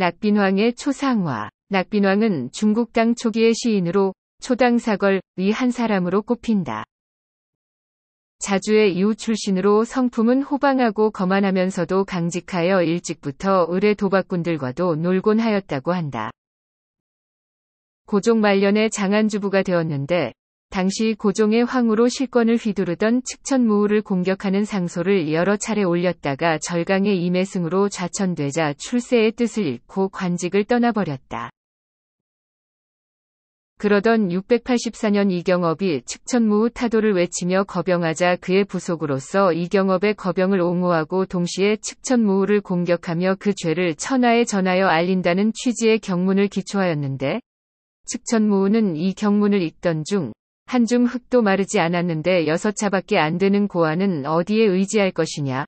낙빈왕의 초상화 낙빈왕은 중국 당 초기의 시인으로 초당사걸 위 한 사람으로 꼽힌다. 자주의 이웃 출신으로 성품은 호방하고 거만하면서도 강직하여 일찍부터 의뢰 도박꾼들과도 놀곤 하였다고 한다. 고종 말년에 장안주부가 되었는데 당시 고종의 황후로 실권을 휘두르던 측천무후를 공격하는 상소를 여러 차례 올렸다가 절강의 임해승으로 좌천되자 출세의 뜻을 잃고 관직을 떠나버렸다. 그러던 684년 이경업이 측천무후 타도를 외치며 거병하자 그의 부속으로서 이경업의 거병을 옹호하고 동시에 측천무후를 공격하며 그 죄를 천하에 전하여 알린다는 취지의 경문을 기초하였는데 측천무후는 이 경문을 읽던 중 한줌 흙도 마르지 않았는데 여섯 차밖에 안 되는 고아는 어디에 의지할 것이냐?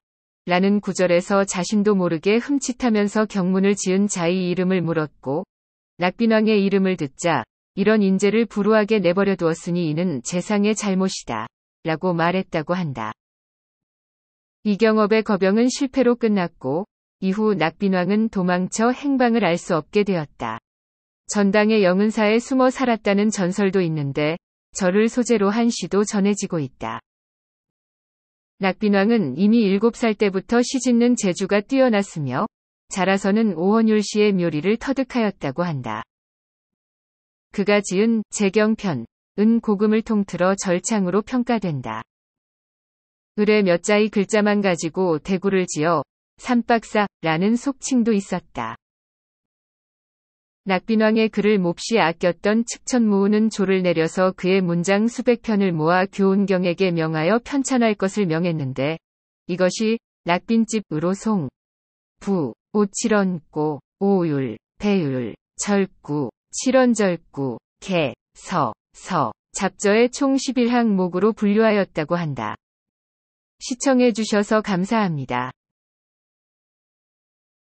라는 구절에서 자신도 모르게 흠칫하면서 경문을 지은 자의 이름을 물었고 낙빈왕의 이름을 듣자 이런 인재를 불우하게 내버려 두었으니 이는 재상의 잘못이다. 라고 말했다고 한다. 이경업의 거병은 실패로 끝났고 이후 낙빈왕은 도망쳐 행방을 알 수 없게 되었다. 전당의 영은사에 숨어 살았다는 전설도 있는데 저를 소재로 한 시도 전해지고 있다. 낙빈왕은 이미 7살 때부터 시짓는 재주가 뛰어났으며 자라서는 오원율 씨의 묘리를 터득하였다고 한다. 그가 지은 재경편, 은 고금을 통틀어 절창으로 평가된다. 을의 몇 자의 글자만 가지고 대구를 지어 삼박사라는 속칭도 있었다. 낙빈왕의 글을 몹시 아꼈던 측천무우는 조를 내려서 그의 문장 수백 편을 모아 교훈경에게 명하여 편찬할 것을 명했는데 이것이 낙빈집으로 송, 부, 오칠언고, 오율, 배율, 절구, 칠언절구, 개, 서, 서, 잡저의 총 11항목으로 분류하였다고 한다. 시청해주셔서 감사합니다.